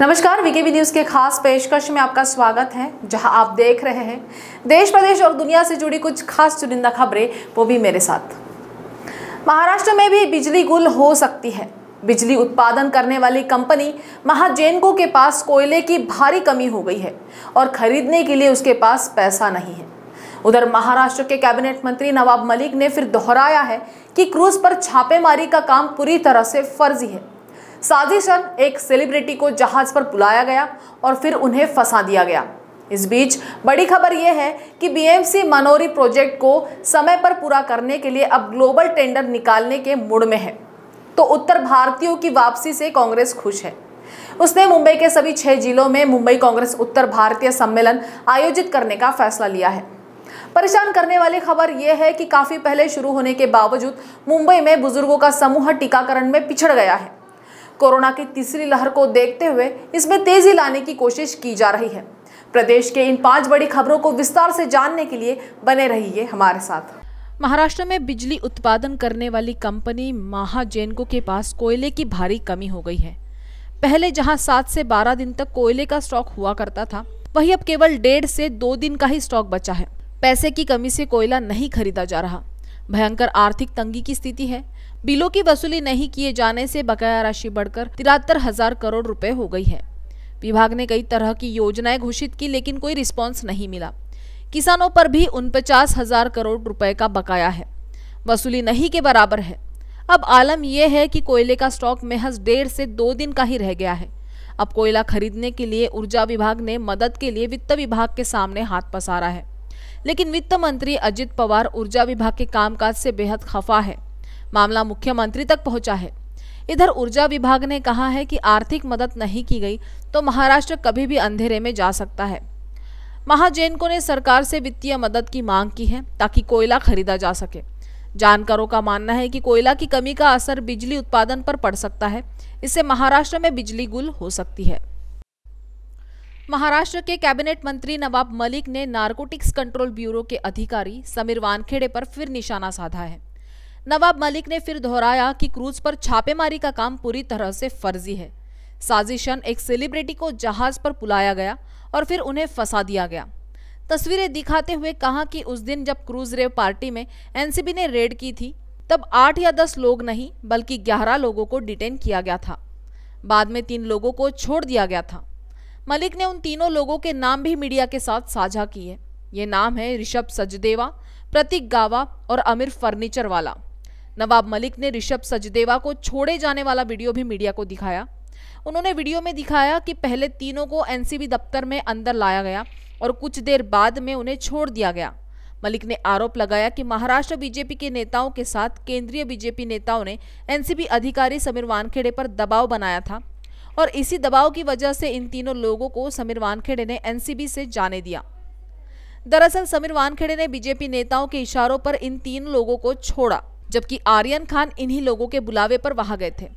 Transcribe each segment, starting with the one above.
नमस्कार VKB news के खास पेशकश में आपका स्वागत है जहां आप देख रहे हैं देश प्रदेश और दुनिया से जुड़ी कुछ खास चुनिंदा खबरें वो भी मेरे साथ महाराष्ट्र में भी बिजली गुल हो सकती है बिजली उत्पादन करने वाली कंपनी महाजेनको के पास कोयले की भारी कमी हो गई है और खरीदने के लिए उसके पास पैसा नहीं है उधर महाराष्ट्र के कैबिनेट मंत्री नवाब मलिक ने फिर दोहराया है कि क्रूज पर छापेमारी का काम पूरी तरह से फर्जी है साजिशन एक सेलिब्रिटी को जहाज पर बुलाया गया और फिर उन्हें फंसा दिया गया इस बीच बड़ी खबर यह है कि बीएमसी मनोरी प्रोजेक्ट को समय पर पूरा करने के लिए अब ग्लोबल टेंडर निकालने के मूड में है तो उत्तर भारतीयों की वापसी से कांग्रेस खुश है उसने मुंबई के सभी छह जिलों में मुंबई कांग्रेस उत्तर भारतीय सम्मेलन आयोजित करने का फैसला लिया है परेशान करने वाली खबर यह है कि काफ़ी पहले शुरू होने के बावजूद मुंबई में बुजुर्गों का समूह टीकाकरण में पिछड़ गया है कोरोना की तीसरी लहर को देखते हुए इसमें तेजी लाने की कोशिश की जा रही है प्रदेश के इन पांच बड़ी खबरों को विस्तार से जानने के लिए बने रहिए हमारे साथ महाराष्ट्र में बिजली उत्पादन करने वाली कंपनी महाजेनको के पास कोयले की भारी कमी हो गई है पहले जहां सात से बारह दिन तक कोयले का स्टॉक हुआ करता था वही अब केवल डेढ़ से दो दिन का ही स्टॉक बचा है पैसे की कमी से कोयला नहीं खरीदा जा रहा भयंकर आर्थिक तंगी की स्थिति है बिलों की वसूली नहीं किए जाने से बकाया राशि बढ़कर तिरहत्तर हजार करोड़ रुपए हो गई है विभाग ने कई तरह की योजनाएं घोषित की लेकिन कोई रिस्पॉन्स नहीं मिला किसानों पर भी उनपचास हजार करोड़ रुपए का बकाया है वसूली नहीं के बराबर है अब आलम यह है कि कोयले का स्टॉक महज डेढ़ से दो दिन का ही रह गया है अब कोयला खरीदने के लिए ऊर्जा विभाग ने मदद के लिए वित्त विभाग के सामने हाथ पसारा है लेकिन वित्त मंत्री अजित पवार ऊर्जा विभाग के कामकाज से बेहद खफा है मामला मुख्यमंत्री तक पहुंचा है इधर ऊर्जा विभाग ने कहा है कि आर्थिक मदद नहीं की गई तो महाराष्ट्र कभी भी अंधेरे में जा सकता है महाजैनको ने सरकार से वित्तीय मदद की मांग की है ताकि कोयला खरीदा जा सके जानकारों का मानना है कि कोयला की कमी का असर बिजली उत्पादन पर पड़ सकता है इससे महाराष्ट्र में बिजली गुल हो सकती है महाराष्ट्र के कैबिनेट मंत्री नवाब मलिक ने नारकोटिक्स कंट्रोल ब्यूरो के अधिकारी समीर वानखेड़े पर फिर निशाना साधा है नवाब मलिक ने फिर दोहराया कि क्रूज पर छापेमारी का काम पूरी तरह से फर्जी है साजिशन एक सेलिब्रिटी को जहाज पर बुलाया गया और फिर उन्हें फंसा दिया गया तस्वीरें दिखाते हुए कहा कि उस दिन जब क्रूज रेव पार्टी में एनसीबी ने रेड की थी तब आठ या दस लोग नहीं बल्कि ग्यारह लोगों को डिटेन किया गया था बाद में तीन लोगों को छोड़ दिया गया था मलिक ने उन तीनों लोगों के नाम भी मीडिया के साथ साझा किए ये नाम है ऋषभ सजदेवा प्रतीक गावा और आमिर फर्नीचर वाला नवाब मलिक ने ऋषभ सजदेवा को छोड़े जाने वाला वीडियो भी मीडिया को दिखाया उन्होंने वीडियो में दिखाया कि पहले तीनों को एनसीबी दफ्तर में अंदर लाया गया और कुछ देर बाद में उन्हें छोड़ दिया गया मलिक ने आरोप लगाया कि महाराष्ट्र बीजेपी के नेताओं के साथ केंद्रीय बीजेपी नेताओं ने एनसीबी अधिकारी समीर वानखेड़े पर दबाव बनाया था और इसी दबाव की वजह से इन तीनों लोगों को समीर वानखेड़े ने एनसीबी से जाने दिया दरअसल समीर वानखेड़े ने बीजेपी नेताओं के इशारों पर इन तीन लोगों को छोड़ा जबकि आर्यन खान इन्हीं लोगों के बुलावे पर वहां गए थे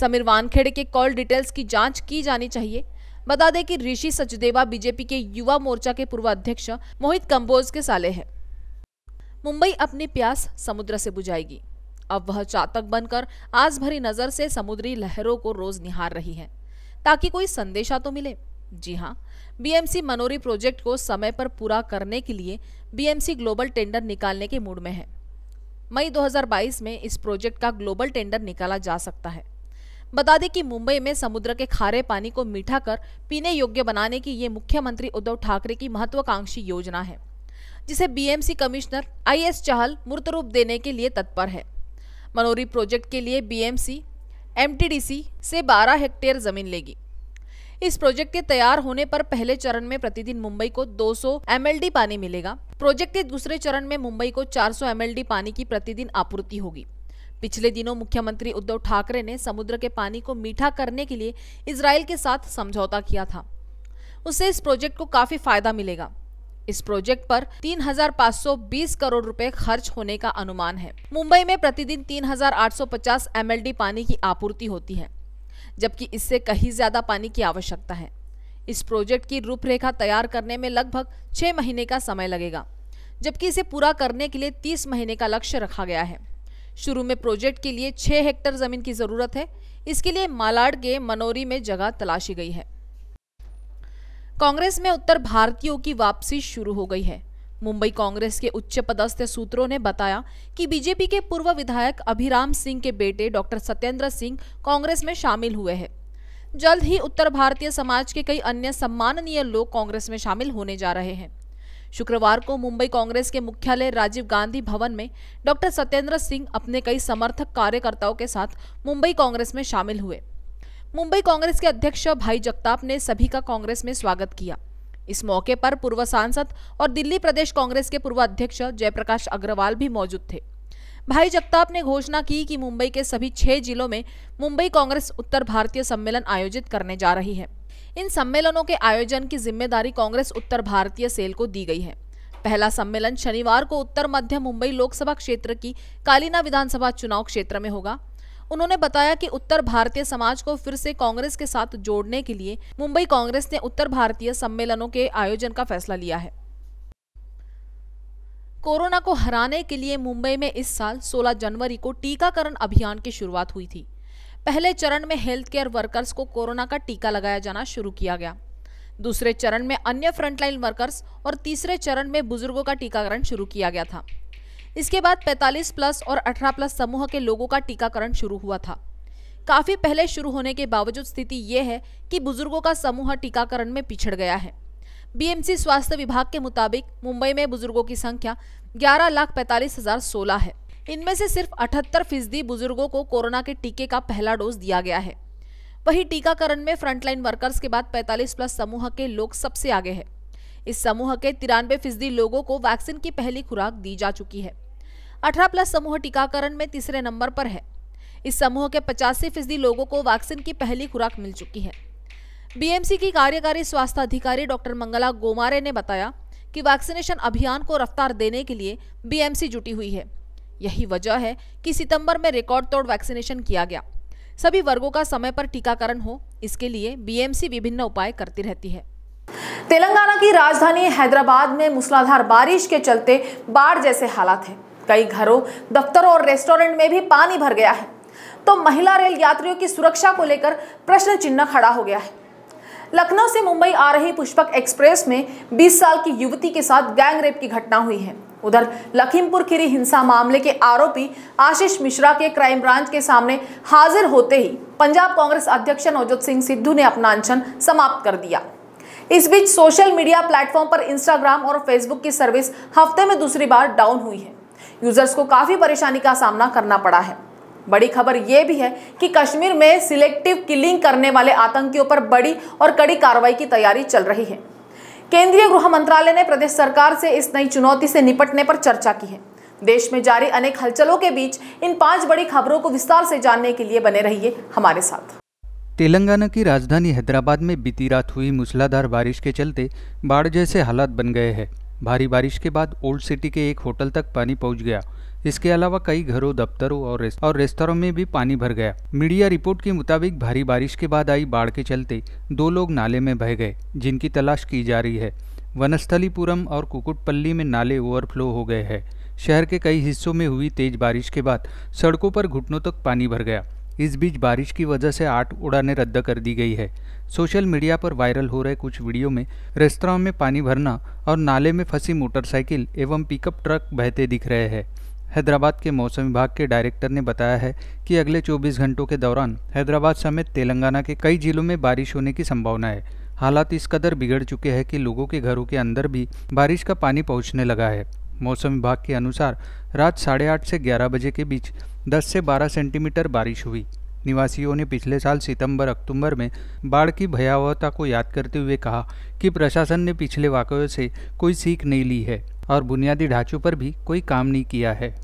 समीर वानखेड़े के कॉल डिटेल्स की जांच की जानी चाहिए बता दें कि ऋषि सचदेवा बीजेपी के युवा मोर्चा के पूर्व अध्यक्ष मोहित कंबोज के साले हैं मुंबई अपनी प्यास समुद्र से बुझाएगी अब वह चातक बनकर आज भरी नजर से समुद्री लहरों को रोज निहार रही है ताकि कोई संदेशा तो मिले जी हाँ बीएमसी मनोरी प्रोजेक्ट को समय पर पूरा करने के लिए बीएमसी ग्लोबल टेंडर निकालने के मूड में है मई 2022 में इस प्रोजेक्ट का ग्लोबल टेंडर निकाला जा सकता है बता दें कि मुंबई में समुद्र के खारे पानी को मीठा कर पीने योग्य बनाने की ये मुख्यमंत्री उद्धव ठाकरे की महत्वाकांक्षी योजना है जिसे BMC commissioner I S Chahal मूर्त रूप देने के लिए तत्पर है मनोरी प्रोजेक्ट के लिए बीएमसी एमटीडीसी से 12 हेक्टेयर जमीन लेगी इस प्रोजेक्ट के तैयार होने पर पहले चरण में प्रतिदिन मुंबई को 200 एमएलडी पानी मिलेगा प्रोजेक्ट के दूसरे चरण में मुंबई को 400 एमएलडी पानी की प्रतिदिन आपूर्ति होगी पिछले दिनों मुख्यमंत्री उद्धव ठाकरे ने समुद्र के पानी को मीठा करने के लिए इसराइल के साथ समझौता किया था उससे इस प्रोजेक्ट को काफी फायदा मिलेगा इस प्रोजेक्ट पर 3,520 करोड़ रुपए खर्च होने का अनुमान है मुंबई में प्रतिदिन 3,850 एमएलडी पानी की आपूर्ति होती है जबकि इससे कहीं ज्यादा पानी की आवश्यकता है इस प्रोजेक्ट की रूपरेखा तैयार करने में लगभग छह महीने का समय लगेगा जबकि इसे पूरा करने के लिए तीस महीने का लक्ष्य रखा गया है शुरू में प्रोजेक्ट के लिए छह हेक्टर जमीन की जरूरत है इसके लिए मालाड़ के मनोरी में जगह तलाशी गई है कांग्रेस में उत्तर भारतीयों की वापसी शुरू हो गई है मुंबई कांग्रेस के उच्च पदस्थ सूत्रों ने बताया कि बीजेपी के पूर्व विधायक अभिराम सिंह के बेटे डॉक्टर सत्येंद्र सिंह कांग्रेस में शामिल हुए हैं जल्द ही उत्तर भारतीय समाज के कई अन्य सम्माननीय लोग कांग्रेस में शामिल होने जा रहे हैं शुक्रवार को मुंबई कांग्रेस के मुख्यालय राजीव गांधी भवन में डॉक्टर सत्येंद्र सिंह अपने कई समर्थक कार्यकर्ताओं के साथ मुंबई कांग्रेस में शामिल हुए मुंबई कांग्रेस के अध्यक्ष भाई जगताप ने सभी का कांग्रेस में स्वागत किया इस मौके पर पूर्व सांसद और दिल्ली प्रदेश कांग्रेस के पूर्व अध्यक्ष जयप्रकाश अग्रवाल भी मौजूद थे भाई जगताप ने घोषणा की कि मुंबई के सभी छह जिलों में मुंबई कांग्रेस उत्तर भारतीय सम्मेलन आयोजित करने जा रही है इन सम्मेलनों के आयोजन की जिम्मेदारी कांग्रेस उत्तर भारतीय सेल को दी गई है पहला सम्मेलन शनिवार को उत्तर मध्य मुंबई लोकसभा क्षेत्र की कालीना विधानसभा चुनाव क्षेत्र में होगा उन्होंने बताया कि उत्तर भारतीय समाज को फिर से कांग्रेस के साथ जोड़ने के लिए मुंबई कांग्रेस ने उत्तर भारतीय सम्मेलनों के आयोजन का फैसला लिया है कोरोना को हराने के लिए मुंबई में इस साल 16 जनवरी को टीकाकरण अभियान की शुरुआत हुई थी पहले चरण में हेल्थ केयर वर्कर्स को कोरोना का टीका लगाया जाना शुरू किया गया दूसरे चरण में अन्य फ्रंटलाइन वर्कर्स और तीसरे चरण में बुजुर्गों का टीकाकरण शुरू किया गया था इसके बाद 45 प्लस और 18 प्लस समूह के लोगों का टीकाकरण शुरू हुआ था काफ़ी पहले शुरू होने के बावजूद स्थिति यह है कि बुजुर्गों का समूह टीकाकरण में पिछड़ गया है बीएमसी स्वास्थ्य विभाग के मुताबिक मुंबई में बुजुर्गों की संख्या ग्यारह लाख पैंतालीस हजार सोलह है इनमें से सिर्फ अठहत्तर फीसदी बुजुर्गों को कोरोना के टीके का पहला डोज दिया गया है वही टीकाकरण में फ्रंटलाइन वर्कर्स के बाद 45 प्लस समूह के लोग सबसे आगे हैं इस समूह के तिरानवे फीसदी लोगों को वैक्सीन की पहली खुराक दी जा चुकी है 18 प्लस समूह टीकाकरण में तीसरे नंबर पर है इस समूह के पचासी फीसदी लोगों को वैक्सीन की पहली खुराक मिल चुकी है बीएमसी की कार्यकारी स्वास्थ्य अधिकारी डॉक्टर मंगला गोमारे ने बताया कि वैक्सीनेशन अभियान को रफ्तार देने के लिए बीएमसी जुटी हुई है यही वजह है कि सितंबर में रिकॉर्ड तोड़ वैक्सीनेशन किया गया सभी वर्गों का समय पर टीकाकरण हो इसके लिए बीएमसी विभिन्न उपाय करती रहती है तेलंगाना की राजधानी हैदराबाद में मूसलाधार बारिश के चलते बाढ़ जैसे हालात है कई घरों दफ्तरों और रेस्टोरेंट में भी पानी भर गया है तो महिला रेल यात्रियों की सुरक्षा को लेकर प्रश्न चिन्ह खड़ा हो गया है लखनऊ से मुंबई आ रही पुष्पक एक्सप्रेस में 20 साल की युवती के साथ गैंग रेप की घटना हुई है उधर लखीमपुर खीरी हिंसा मामले के आरोपी आशीष मिश्रा के क्राइम ब्रांच के सामने हाजिर होते ही पंजाब कांग्रेस अध्यक्ष नवजोत सिंह सिद्धू ने अपना अनशन समाप्त कर दिया इस बीच सोशल मीडिया प्लेटफॉर्म पर इंस्टाग्राम और फेसबुक की सर्विस हफ्ते में दूसरी बार डाउन हुई है यूजर्स को काफी परेशानी का सामना करना पड़ा है बड़ी खबर यह भी है कि कश्मीर में सिलेक्टिव किलिंग करने वाले आतंकियों पर बड़ी और कड़ी कार्रवाई की तैयारी चल रही है केंद्रीय गृह मंत्रालय ने प्रदेश सरकार से इस नई चुनौती से निपटने पर चर्चा की है देश में जारी अनेक हलचलों के बीच इन पांच बड़ी खबरों को विस्तार से जानने के लिए बने रहिए हमारे साथ तेलंगाना की राजधानी हैदराबाद में बीती रात हुई मूसलाधार बारिश के चलते बाढ़ जैसे हालात बन गए हैं भारी बारिश के बाद ओल्ड सिटी के एक होटल तक पानी पहुंच गया इसके अलावा कई घरों दफ्तरों और रेस्ट, और रेस्तरों में भी पानी भर गया मीडिया रिपोर्ट के मुताबिक भारी बारिश के बाद आई बाढ़ के चलते दो लोग नाले में बह गए जिनकी तलाश की जा रही है वनस्थलीपुरम और कुकुटपल्ली में नाले ओवरफ्लो हो गए हैं शहर के कई हिस्सों में हुई तेज बारिश के बाद सड़कों पर घुटनों तक पानी भर गया इस बीच बारिश की वजह से आठ उड़ानें रद्द कर दी गई है सोशल मीडिया पर वायरल हो रहे कुछ वीडियो में रेस्तरा में पानी भरना और नाले में फंसी मोटरसाइकिल एवं पिकअप ट्रक बहते दिख रहे हैं हैदराबाद के मौसम विभाग के डायरेक्टर ने बताया है कि अगले 24 घंटों के दौरान हैदराबाद समेत तेलंगाना के कई जिलों में बारिश होने की संभावना है हालात इस कदर बिगड़ चुके हैं कि लोगों के घरों के अंदर भी बारिश का पानी पहुँचने लगा है मौसम विभाग के अनुसार रात साढ़े आठ से ग्यारह बजे के बीच दस से बारह सेंटीमीटर बारिश हुई निवासियों ने पिछले साल सितंबर अक्टूबर में बाढ़ की भयावहता को याद करते हुए कहा कि प्रशासन ने पिछले वाकयों से कोई सीख नहीं ली है और बुनियादी ढांचों पर भी कोई काम नहीं किया है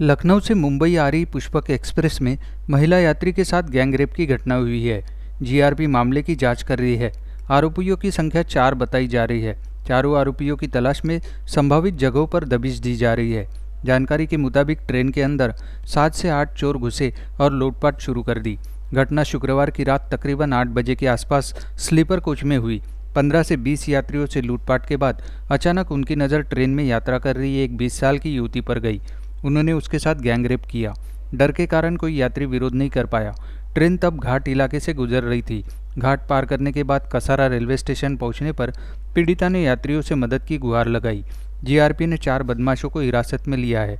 लखनऊ से मुंबई आ रही पुष्पक एक्सप्रेस में महिला यात्री के साथ गैंगरेप की घटना हुई है जीआरपी मामले की जांच कर रही है आरोपियों की संख्या चार बताई जा रही है चारों आरोपियों की तलाश में संभावित जगहों पर दबिश दी जा रही है जानकारी के मुताबिक ट्रेन के अंदर सात से आठ चोर घुसे और लूटपाट शुरू कर दी घटना शुक्रवार की रात तकरीबन आठ बजे के आसपास स्लीपर कोच में हुई पंद्रह से बीस यात्रियों से लूटपाट के बाद अचानक उनकी नज़र ट्रेन में यात्रा कर रही एक बीस साल की युवती पर गई उन्होंने उसके साथ गैंगरेप किया डर के कारण कोई यात्री विरोध नहीं कर पाया ट्रेन तब घाट इलाके से गुजर रही थी घाट पार करने के बाद कसारा रेलवे स्टेशन पहुंचने पर पीड़िता ने यात्रियों से मदद की गुहार लगाई जीआरपी ने चार बदमाशों को हिरासत में लिया है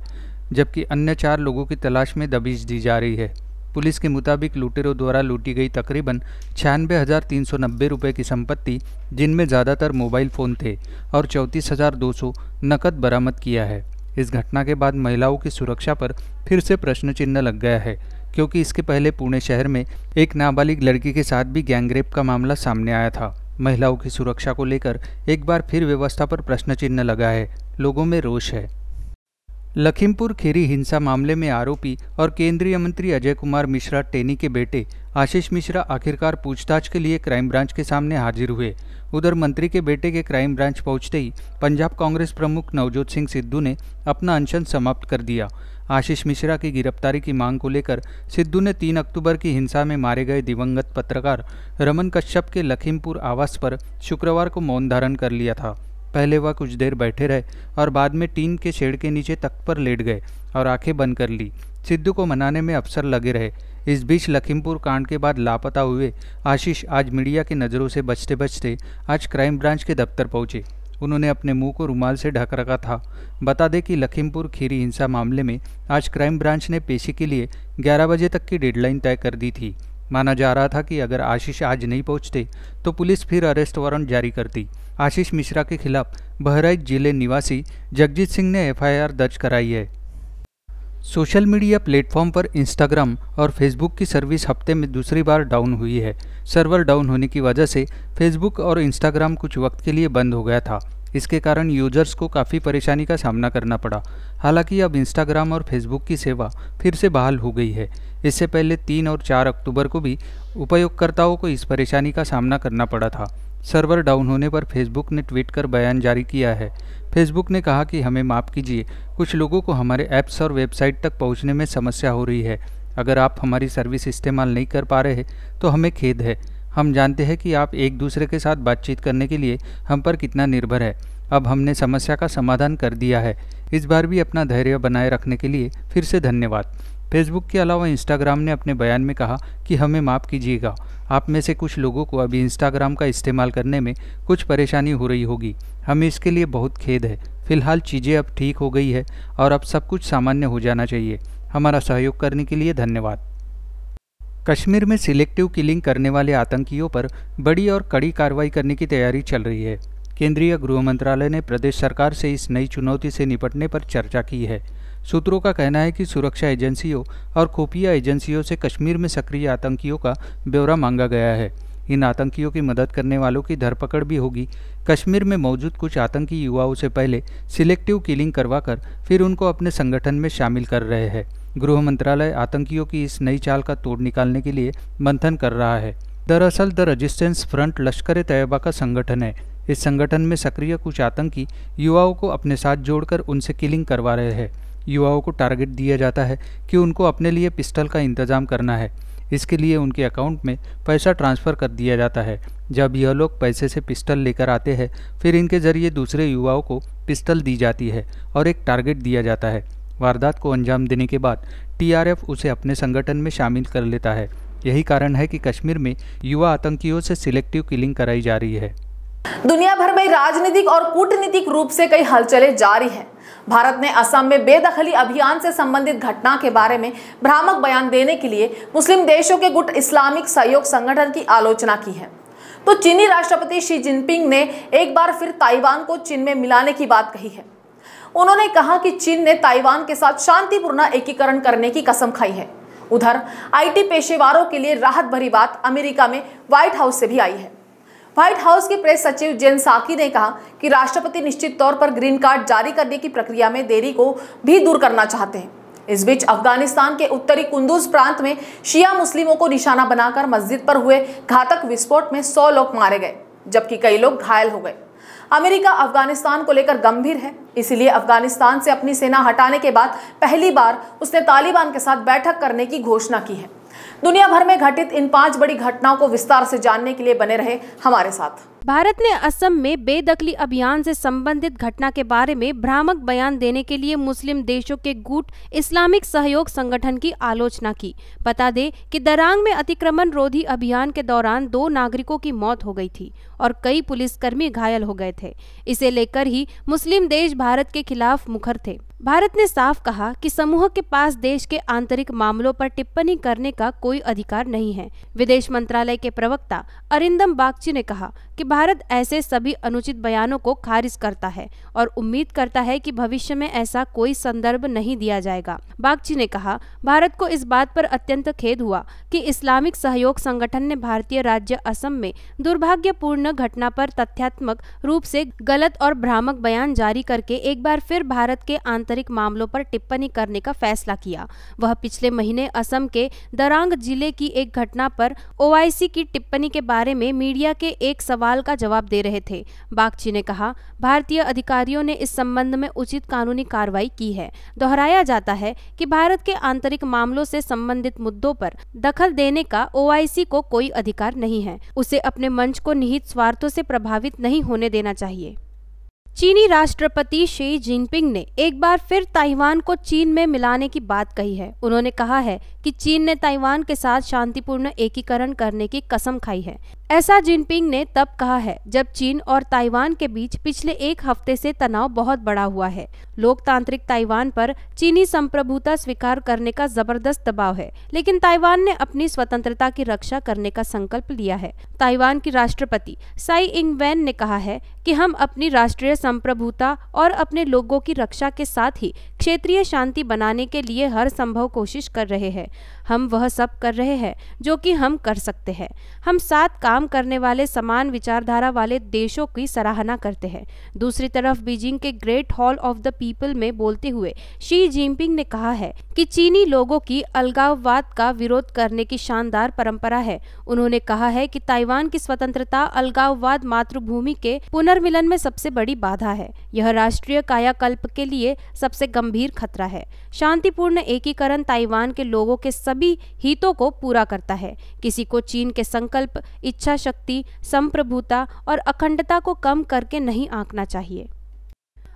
जबकि अन्य चार लोगों की तलाश में दबीज दी जा रही है पुलिस के मुताबिक लुटेरों द्वारा लूटी गई तकरीबन छियानवे हज़ार तीन सौ नब्बे रुपये की संपत्ति जिनमें ज़्यादातर मोबाइल फ़ोन थे और चौंतीस हज़ार दो सौ नकद बरामद किया है इस घटना के बाद महिलाओं की सुरक्षा पर फिर से प्रश्न चिन्ह लग गया है क्योंकि इसके पहले पुणे शहर में एक नाबालिग लड़की के साथ भी गैंगरेप का मामला सामने आया था महिलाओं की सुरक्षा को लेकर एक बार फिर व्यवस्था पर प्रश्न चिन्ह लगा है लोगों में रोष है लखीमपुर खीरी हिंसा मामले में आरोपी और केंद्रीय मंत्री अजय कुमार मिश्रा टेनी के बेटे आशीष मिश्रा आखिरकार पूछताछ के लिए क्राइम ब्रांच के सामने हाजिर हुए उधर मंत्री के बेटे के क्राइम ब्रांच पहुंचते ही पंजाब कांग्रेस प्रमुख नवजोत सिंह सिद्धू ने अपना अनशन समाप्त कर दिया आशीष मिश्रा की गिरफ्तारी की मांग को लेकर सिद्धू ने 3 अक्टूबर की हिंसा में मारे गए दिवंगत पत्रकार रमन कश्यप के लखीमपुर आवास पर शुक्रवार को मौन धारण कर लिया था पहले वह कुछ देर बैठे रहे और बाद में टीन के शेड के नीचे तख्त पर लेट गए और आंखें बंद कर ली सिद्धू को मनाने में अवसर लगे रहे इस बीच लखीमपुर कांड के बाद लापता हुए आशीष आज मीडिया की नज़रों से बचते बचते आज क्राइम ब्रांच के दफ्तर पहुंचे उन्होंने अपने मुंह को रुमाल से ढक रखा था बता दें कि लखीमपुर खीरी हिंसा मामले में आज क्राइम ब्रांच ने पेशी के लिए 11 बजे तक की डेडलाइन तय कर दी थी माना जा रहा था कि अगर आशीष आज नहीं पहुंचते तो पुलिस फिर अरेस्ट वारंट जारी करती आशीष मिश्रा के खिलाफ बहराइच जिले निवासी जगजीत सिंह ने एफआईआर दर्ज कराई है सोशल मीडिया प्लेटफॉर्म पर इंस्टाग्राम और फेसबुक की सर्विस हफ्ते में दूसरी बार डाउन हुई है सर्वर डाउन होने की वजह से फेसबुक और इंस्टाग्राम कुछ वक्त के लिए बंद हो गया था इसके कारण यूजर्स को काफ़ी परेशानी का सामना करना पड़ा हालांकि अब इंस्टाग्राम और फेसबुक की सेवा फिर से बहाल हो गई है इससे पहले तीन और चार अक्टूबर को भी उपयोगकर्ताओं को इस परेशानी का सामना करना पड़ा था सर्वर डाउन होने पर फेसबुक ने ट्वीट कर बयान जारी किया है फेसबुक ने कहा कि हमें माफ़ कीजिए कुछ लोगों को हमारे ऐप्स और वेबसाइट तक पहुंचने में समस्या हो रही है अगर आप हमारी सर्विस इस्तेमाल नहीं कर पा रहे हैं तो हमें खेद है हम जानते हैं कि आप एक दूसरे के साथ बातचीत करने के लिए हम पर कितना निर्भर है अब हमने समस्या का समाधान कर दिया है इस बार भी अपना धैर्य बनाए रखने के लिए फिर से धन्यवाद फेसबुक के अलावा इंस्टाग्राम ने अपने बयान में कहा कि हमें माफ़ कीजिएगा आप में से कुछ लोगों को अभी इंस्टाग्राम का इस्तेमाल करने में कुछ परेशानी हो रही होगी हमें इसके लिए बहुत खेद है फिलहाल चीज़ें अब ठीक हो गई है और अब सब कुछ सामान्य हो जाना चाहिए हमारा सहयोग करने के लिए धन्यवाद कश्मीर में सिलेक्टिव किलिंग करने वाले आतंकियों पर बड़ी और कड़ी कार्रवाई करने की तैयारी चल रही है केंद्रीय गृह मंत्रालय ने प्रदेश सरकार से इस नई चुनौती से निपटने पर चर्चा की है सूत्रों का कहना है कि सुरक्षा एजेंसियों और खुफिया एजेंसियों से कश्मीर में सक्रिय आतंकियों का ब्यौरा मांगा गया है इन आतंकियों की मदद करने वालों की धरपकड़ भी होगी कश्मीर में मौजूद कुछ आतंकी युवाओं से पहले सिलेक्टिव किलिंग करवाकर फिर उनको अपने संगठन में शामिल कर रहे हैं गृह मंत्रालय आतंकियों की इस नई चाल का तोड़ निकालने के लिए मंथन कर रहा है दरअसल द रजिस्टेंस फ्रंट लश्कर तैयबा का संगठन है इस संगठन में सक्रिय कुछ आतंकी युवाओं को अपने साथ जोड़कर उनसे किलिंग करवा रहे हैं युवाओं को टारगेट दिया जाता है कि उनको अपने लिए पिस्टल का इंतजाम करना है इसके लिए उनके अकाउंट में पैसा ट्रांसफ़र कर दिया जाता है जब यह लोग पैसे से पिस्टल लेकर आते हैं फिर इनके ज़रिए दूसरे युवाओं को पिस्टल दी जाती है और एक टारगेट दिया जाता है वारदात को अंजाम देने के बाद टीआरएफ उसे अपने संगठन में शामिल कर लेता है यही कारण है कि कश्मीर में युवा आतंकियों से सिलेक्टिव किलिंग कराई जा रही है दुनिया भर में राजनीतिक और कूटनीतिक रूप से कई हलचलें जारी हैं भारत ने असम में बेदखली अभियान से संबंधित घटना के बारे में भ्रामक बयान देने के लिए मुस्लिम देशों के गुट इस्लामिक सहयोग संगठन की आलोचना की है तो चीनी राष्ट्रपति शी जिनपिंग ने एक बार फिर ताइवान को चीन में मिलाने की बात कही है उन्होंने कहा कि चीन ने ताइवान के साथ शांतिपूर्ण एकीकरण करने की कसम खाई है उधर आईटी पेशेवारों के लिए राहत भरी बात अमेरिका में व्हाइट हाउस से भी आई है व्हाइट हाउस के प्रेस सचिव जेन साकी ने कहा कि राष्ट्रपति निश्चित तौर पर ग्रीन कार्ड जारी करने की प्रक्रिया में देरी को भी दूर करना चाहते हैं इस बीच अफगानिस्तान के उत्तरी कुंदूज प्रांत में शिया मुस्लिमों को निशाना बनाकर मस्जिद पर हुए घातक विस्फोट में सौ लोग मारे गए जबकि कई लोग घायल हो गए अमेरिका अफगानिस्तान को लेकर गंभीर है इसलिए अफगानिस्तान से अपनी सेना हटाने के बाद पहली बार उसने तालिबान के साथ बैठक करने की घोषणा की है दुनिया भर में घटित इन पांच बड़ी घटनाओं को विस्तार से जानने के लिए बने रहे हमारे साथ भारत ने असम में बेदखली अभियान से संबंधित घटना के बारे में भ्रामक बयान देने के लिए मुस्लिम देशों के गुट इस्लामिक सहयोग संगठन की आलोचना की बता दे कि दरांग में अतिक्रमण रोधी अभियान के दौरान दो नागरिकों की मौत हो गई थी और कई पुलिसकर्मी घायल हो गए थे इसे लेकर ही मुस्लिम देश भारत के खिलाफ मुखर थे भारत ने साफ कहा कि समूह के पास देश के आंतरिक मामलों पर टिप्पणी करने का कोई अधिकार नहीं है विदेश मंत्रालय के प्रवक्ता अरिंदम बागची ने कहा कि भारत ऐसे सभी अनुचित बयानों को खारिज करता है और उम्मीद करता है कि भविष्य में ऐसा कोई संदर्भ नहीं दिया जाएगा बागची ने कहा भारत को इस बात पर अत्यंत खेद हुआ कि इस्लामिक सहयोग संगठन ने भारतीय राज्य असम में दुर्भाग्यपूर्ण घटना पर तथ्यात्मक रूप से गलत और भ्रामक बयान जारी करके एक बार फिर भारत के आंतरिक मामलों पर टिप्पणी करने का फैसला किया वह पिछले महीने असम के दरांग जिले की एक घटना पर ओआईसी की टिप्पणी के बारे में मीडिया के एक सवाल सवाल का जवाब दे रहे थे बागची ने कहा भारतीय अधिकारियों ने इस संबंध में उचित कानूनी कार्रवाई की है दोहराया जाता है कि भारत के आंतरिक मामलों से संबंधित मुद्दों पर दखल देने का ओआईसी को कोई अधिकार नहीं है उसे अपने मंच को निहित स्वार्थों से प्रभावित नहीं होने देना चाहिए चीनी राष्ट्रपति शी जिनपिंग ने एक बार फिर ताइवान को चीन में मिलाने की बात कही है उन्होंने कहा है कि चीन ने ताइवान के साथ शांतिपूर्ण एकीकरण करने की कसम खाई है ऐसा जिनपिंग ने तब कहा है जब चीन और ताइवान के बीच पिछले एक हफ्ते से तनाव बहुत बड़ा हुआ है लोकतांत्रिक ताइवान पर चीनी संप्रभुता स्वीकार करने का जबरदस्त दबाव है लेकिन ताइवान ने अपनी स्वतंत्रता की रक्षा करने का संकल्प लिया है ताइवान की राष्ट्रपति साई इंग वैन ने कहा है कि हम अपनी राष्ट्रीय संप्रभुता और अपने लोगों की रक्षा के साथ ही क्षेत्रीय शांति बनाने के लिए हर संभव कोशिश कर रहे हैं हम वह सब कर रहे हैं जो कि हम कर सकते हैं हम साथ काम करने वाले समान विचारधारा वाले देशों की सराहना करते हैं दूसरी तरफ बीजिंग के great hall of the people में बोलते हुए शी जिनपिंग ने कहा है कि चीनी लोगों की अलगाववाद का विरोध करने की शानदार परंपरा है उन्होंने कहा है कि ताइवान की स्वतंत्रता अलगाववाद मातृभूमि के पुनर्मिलन में सबसे बड़ी बाधा है यह राष्ट्रीय कायाकल्प के लिए सबसे गंभीर गंभीर खतरा है शांतिपूर्ण एकीकरण ताइवान के लोगों के सभी हितों को पूरा करता है किसी को चीन के संकल्प इच्छा शक्ति संप्रभुता और अखंडता को कम करके नहीं आंकना चाहिए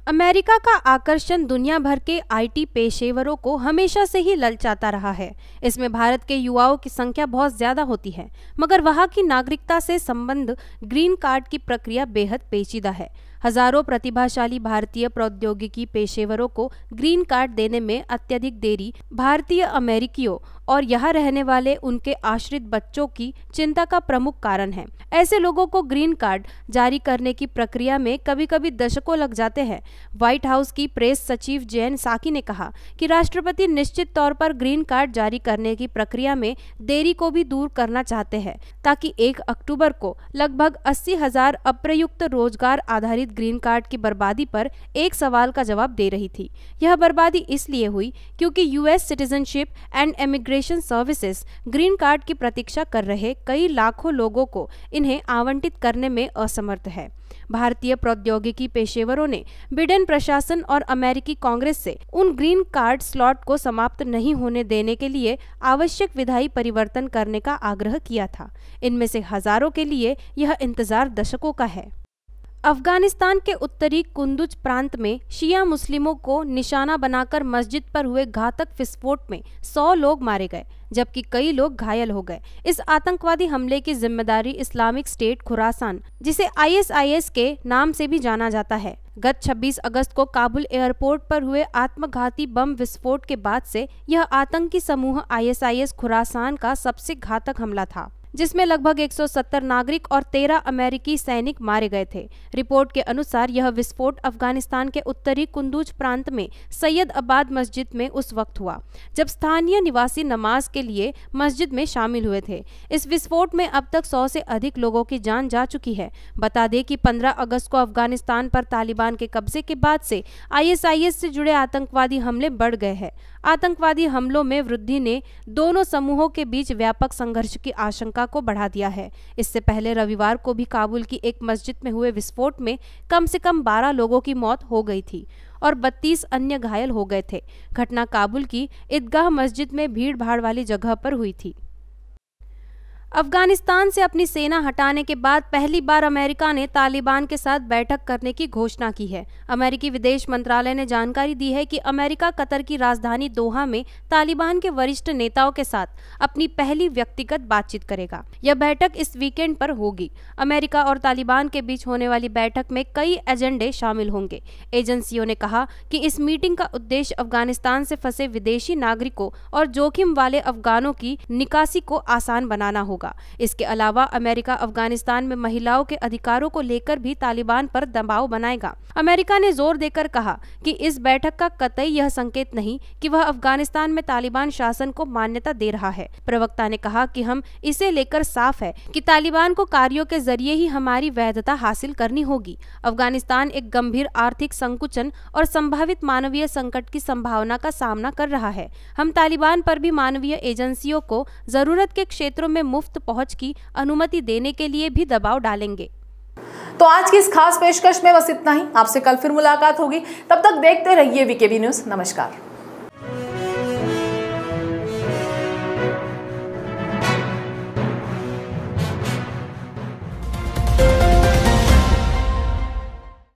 अमेरिका का आकर्षण दुनिया भर के आईटी पेशेवरों को हमेशा से ही ललचाता रहा है इसमें भारत के युवाओं की संख्या बहुत ज़्यादा होती है मगर वहाँ की नागरिकता से संबंध ग्रीन कार्ड की प्रक्रिया बेहद पेचीदा है हजारों प्रतिभाशाली भारतीय प्रौद्योगिकी पेशेवरों को ग्रीन कार्ड देने में अत्यधिक देरी भारतीय अमेरिकियों और यहाँ रहने वाले उनके आश्रित बच्चों की चिंता का प्रमुख कारण है ऐसे लोगों को ग्रीन कार्ड जारी करने की प्रक्रिया में कभी कभी दशकों लग जाते हैं व्हाइट हाउस की प्रेस सचिव जैन साकी ने कहा कि राष्ट्रपति निश्चित तौर पर ग्रीन कार्ड जारी करने की प्रक्रिया में देरी को भी दूर करना चाहते हैं ताकि एक अक्टूबर को लगभग अस्सी हजार अप्रयुक्त रोजगार आधारित ग्रीन कार्ड की बर्बादी पर एक सवाल का जवाब दे रही थी यह बर्बादी इसलिए हुई क्योंकि US citizenship and emigration immigration services green card की प्रतीक्षा कर रहे कई लाखों लोगों को इन्हें आवंटित करने में असमर्थ है भारतीय प्रौद्योगिकी पेशेवरों ने बिडेन प्रशासन और अमेरिकी कांग्रेस से उन ग्रीन कार्ड स्लॉट को समाप्त नहीं होने देने के लिए आवश्यक विधायी परिवर्तन करने का आग्रह किया था इनमें से हजारों के लिए यह इंतजार दशकों का है अफगानिस्तान के उत्तरी कुंदुज प्रांत में शिया मुस्लिमों को निशाना बनाकर मस्जिद पर हुए घातक विस्फोट में 100 लोग मारे गए जबकि कई लोग घायल हो गए इस आतंकवादी हमले की जिम्मेदारी इस्लामिक स्टेट खुरासान जिसे आईएसआईएस के नाम से भी जाना जाता है गत 26 अगस्त को काबुल एयरपोर्ट पर हुए आत्मघाती बम विस्फोट के बाद से यह आतंकी समूह आईएसआईएस खुरासान का सबसे घातक हमला था जिसमें लगभग 170 नागरिक और 13 अमेरिकी सैनिक मारे गए थे रिपोर्ट के अनुसार यह विस्फोट अफगानिस्तान के उत्तरी कुंदूज प्रांत में सैयद अबाद मस्जिद में उस वक्त हुआ जब स्थानीय निवासी नमाज के लिए मस्जिद में शामिल हुए थे इस विस्फोट में अब तक सौ से अधिक लोगों की जान जा चुकी है बता दें कि पंद्रह अगस्त को अफगानिस्तान पर तालिबान के कब्जे के बाद से आई से जुड़े आतंकवादी हमले बढ़ गए हैं आतंकवादी हमलों में वृद्धि ने दोनों समूहों के बीच व्यापक संघर्ष की आशंका आशंका को बढ़ा दिया है इससे पहले रविवार को भी काबुल की एक मस्जिद में हुए विस्फोट में कम से कम 12 लोगों की मौत हो गई थी और 32 अन्य घायल हो गए थे घटना काबुल की ईदगाह मस्जिद में भीड़ भाड़ वाली जगह पर हुई थी अफगानिस्तान से अपनी सेना हटाने के बाद पहली बार अमेरिका ने तालिबान के साथ बैठक करने की घोषणा की है अमेरिकी विदेश मंत्रालय ने जानकारी दी है कि अमेरिका कतर की राजधानी दोहा में तालिबान के वरिष्ठ नेताओं के साथ अपनी पहली व्यक्तिगत बातचीत करेगा यह बैठक इस वीकेंड पर होगी अमेरिका और तालिबान के बीच होने वाली बैठक में कई एजेंडे शामिल होंगे एजेंसियों ने कहा की इस मीटिंग का उद्देश्य अफगानिस्तान से फंसे विदेशी नागरिकों और जोखिम वाले अफगानों की निकासी को आसान बनाना होगा होगा इसके अलावा अमेरिका अफगानिस्तान में महिलाओं के अधिकारों को लेकर भी तालिबान पर दबाव बनाएगा अमेरिका ने जोर देकर कहा कि इस बैठक का कतई यह संकेत नहीं कि वह अफगानिस्तान में तालिबान शासन को मान्यता दे रहा है प्रवक्ता ने कहा की हम इसे लेकर साफ है की तालिबान को कार्यो के जरिए ही हमारी वैधता हासिल करनी होगी अफगानिस्तान एक गंभीर आर्थिक संकुचन और संभावित मानवीय संकट की संभावना का सामना कर रहा है हम तालिबान पर भी मानवीय एजेंसियों को जरूरत के क्षेत्रों में मुफ्त मुफ्त पहुंच की अनुमति देने के लिए भी दबाव डालेंगे तो आज की इस खास पेशकश में बस इतना ही आपसे कल फिर मुलाकात होगी तब तक देखते रहिए वीकेबी न्यूज़ नमस्कार